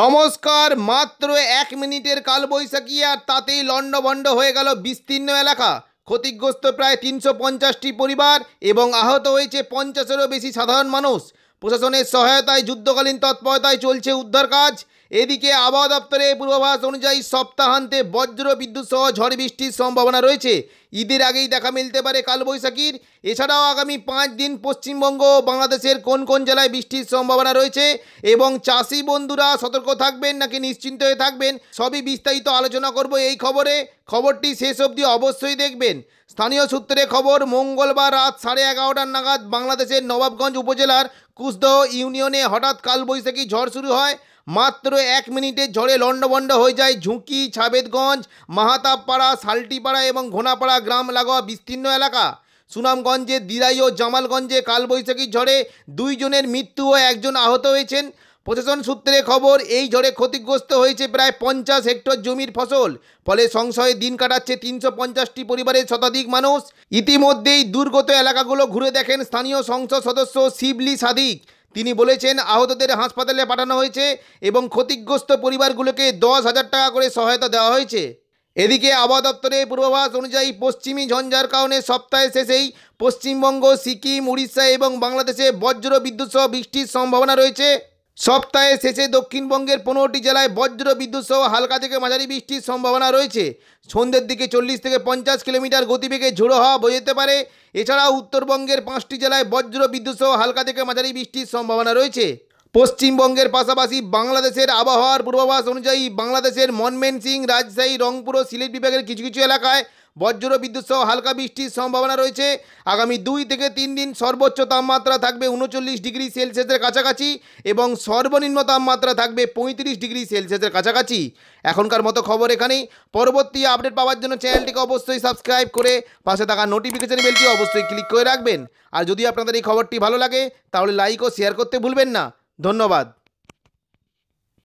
নমস্কার মাত্র এক মিনিটের কালবৈশাখী আর তাতেই লণ্ডভণ্ড হয়ে গেল বিস্তীর্ণ এলাকা ক্ষতিগ্রস্ত প্রায় তিনশো পঞ্চাশটি পরিবার এবং আহত হয়েছে পঞ্চাশেরও বেশি সাধারণ মানুষ প্রশাসনের সহায়তায় যুদ্ধকালীন তৎপরতায় চলছে উদ্ধার কাজ এদিকে আবহাওয়া দপ্তরের পূর্বাভাস অনুযায়ী সপ্তাহান্তে বজ্র বিদ্যুৎ সহ ঝড় বৃষ্টির সম্ভাবনা রয়েছে ঈদের আগেই দেখা মিলতে পারে কালবৈশাখীর এছাড়াও আগামী পাঁচ দিন পশ্চিমবঙ্গ বাংলাদেশের কোন কোন জেলায় বৃষ্টির সম্ভাবনা রয়েছে এবং চাষি বন্ধুরা সতর্ক থাকবেন নাকি নিশ্চিন্ত হয়ে থাকবেন সবই বিস্তারিত আলোচনা করব এই খবরে খবরটি শেষ অবধি অবশ্যই দেখবেন স্থানীয় সূত্রে খবর মঙ্গলবার রাত সাড়ে এগারোটার নাগাদ বাংলাদেশের নবাবগঞ্জ উপজেলার কুসদহ ইউনিয়নে হঠাৎ কালবৈশাখী ঝড় শুরু হয় মাত্র এক মিনিটে ঝড়ে লণ্ডভণ্ড হয়ে যায় ঝুঁকি ছাবেদগঞ্জ মাহাতাবপাড়া সালটিপাড়া এবং ঘোনাপাড়া গ্রাম লাগোয়া বিস্তীর্ণ এলাকা সুনামগঞ্জে দিরাই ও জামালগঞ্জে কালবৈশাখী ঝড়ে দুইজনের মৃত্যু ও একজন আহত হয়েছেন প্রশাসন সূত্রে খবর এই ঝড়ে ক্ষতিগ্রস্ত হয়েছে প্রায় পঞ্চাশ হেক্টর জমির ফসল ফলে সংশয়ে দিন কাটাচ্ছে তিনশো পঞ্চাশটি পরিবারের শতাধিক মানুষ ইতিমধ্যেই দুর্গত এলাকাগুলো ঘুরে দেখেন স্থানীয় সংসদ সদস্য শিবলি সাদিক তিনি বলেছেন আহতদের হাসপাতালে পাঠানো হয়েছে এবং ক্ষতিগ্রস্ত পরিবারগুলোকে দশ হাজার টাকা করে সহায়তা দেওয়া হয়েছে এদিকে আবহাওয়া দপ্তরের পূর্বাভাস অনুযায়ী পশ্চিমী ঝঞ্ঝার কারণে সপ্তাহের শেষেই পশ্চিমবঙ্গ সিকিম উড়িষ্যা এবং বাংলাদেশে বজ্র বিদ্যুৎ সহ বৃষ্টির সম্ভাবনা রয়েছে সপ্তাহে শেষে দক্ষিণবঙ্গের পনেরোটি জেলায় বজ্র বিদ্যুৎ সহ হালকা থেকে মাঝারি বৃষ্টির সম্ভাবনা রয়েছে সন্ধ্যের দিকে চল্লিশ থেকে পঞ্চাশ কিলোমিটার গতিবেগে ঝোড়ো হওয়া বোঝাতে পারে এছাড়াও উত্তরবঙ্গের পাঁচটি জেলায় বজ্র বিদ্যুৎ সহ হালকা থেকে মাঝারি বৃষ্টির সম্ভাবনা রয়েছে পশ্চিমবঙ্গের পাশাপাশি বাংলাদেশের আবহাওয়ার পূর্বাভাস অনুযায়ী বাংলাদেশের মনমেন সিং রাজশাহী রংপুর ও সিলেট বিভাগের কিছু কিছু এলাকায় বজ্র বিদ্যুৎ সহ হালকা বৃষ্টির সম্ভাবনা রয়েছে আগামী দুই থেকে তিন দিন সর্বোচ্চ তাপমাত্রা থাকবে উনচল্লিশ ডিগ্রি সেলসিয়াসের কাছাকাছি এবং সর্বনিম্ন তাপমাত্রা থাকবে পঁয়ত্রিশ ডিগ্রি সেলসিয়াসের কাছাকাছি এখনকার মতো খবর এখানেই পরবর্তী আপডেট পাওয়ার জন্য চ্যানেলটিকে অবশ্যই সাবস্ক্রাইব করে পাশে থাকা নোটিফিকেশান বেলটি অবশ্যই ক্লিক করে রাখবেন আর যদি আপনাদের এই খবরটি ভালো লাগে তাহলে লাইক ও শেয়ার করতে ভুলবেন না ধন্যবাদ